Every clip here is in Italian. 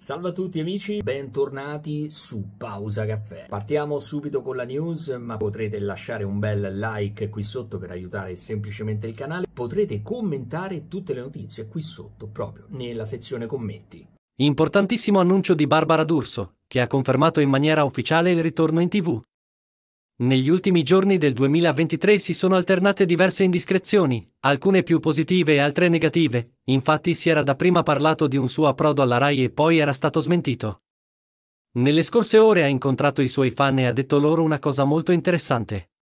Salve a tutti amici, bentornati su Pausa Caffè. Partiamo subito con la news, ma potrete lasciare un bel like qui sotto per aiutare semplicemente il canale. Potrete commentare tutte le notizie qui sotto, proprio nella sezione commenti. Importantissimo annuncio di Barbara D'Urso, che ha confermato in maniera ufficiale il ritorno in tv. Negli ultimi giorni del 2023 si sono alternate diverse indiscrezioni, alcune più positive e altre negative, infatti si era dapprima parlato di un suo approdo alla RAI e poi era stato smentito. Nelle scorse ore ha incontrato i suoi fan e ha detto loro una cosa molto interessante.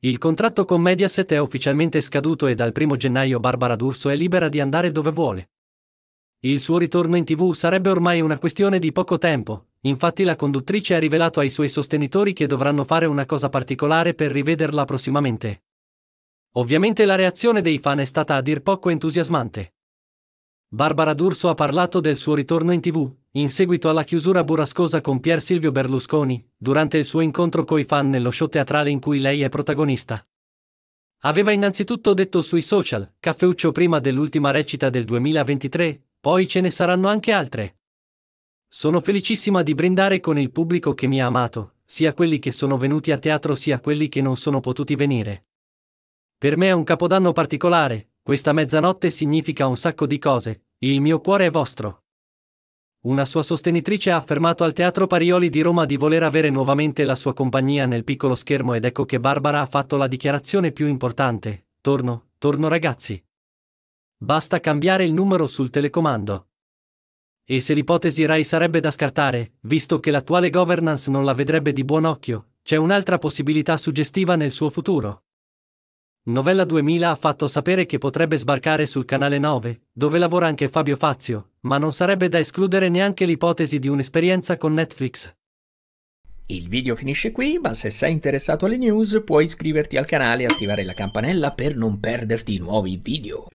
Il contratto con Mediaset è ufficialmente scaduto e dal 1 gennaio Barbara D'Urso è libera di andare dove vuole. Il suo ritorno in tv sarebbe ormai una questione di poco tempo, infatti la conduttrice ha rivelato ai suoi sostenitori che dovranno fare una cosa particolare per rivederla prossimamente. Ovviamente la reazione dei fan è stata a dir poco entusiasmante. Barbara D'Urso ha parlato del suo ritorno in tv, in seguito alla chiusura burrascosa con Pier Silvio Berlusconi, durante il suo incontro coi fan nello show teatrale in cui lei è protagonista. Aveva innanzitutto detto sui social, caffeuccio prima dell'ultima recita del 2023, poi ce ne saranno anche altre. Sono felicissima di brindare con il pubblico che mi ha amato, sia quelli che sono venuti a teatro sia quelli che non sono potuti venire. Per me è un capodanno particolare, questa mezzanotte significa un sacco di cose, il mio cuore è vostro. Una sua sostenitrice ha affermato al Teatro Parioli di Roma di voler avere nuovamente la sua compagnia nel piccolo schermo ed ecco che Barbara ha fatto la dichiarazione più importante. Torno, torno ragazzi. Basta cambiare il numero sul telecomando. E se l'ipotesi RAI sarebbe da scartare, visto che l'attuale governance non la vedrebbe di buon occhio, c'è un'altra possibilità suggestiva nel suo futuro. Novella 2000 ha fatto sapere che potrebbe sbarcare sul canale 9, dove lavora anche Fabio Fazio, ma non sarebbe da escludere neanche l'ipotesi di un'esperienza con Netflix. Il video finisce qui, ma se sei interessato alle news puoi iscriverti al canale e attivare la campanella per non perderti nuovi video.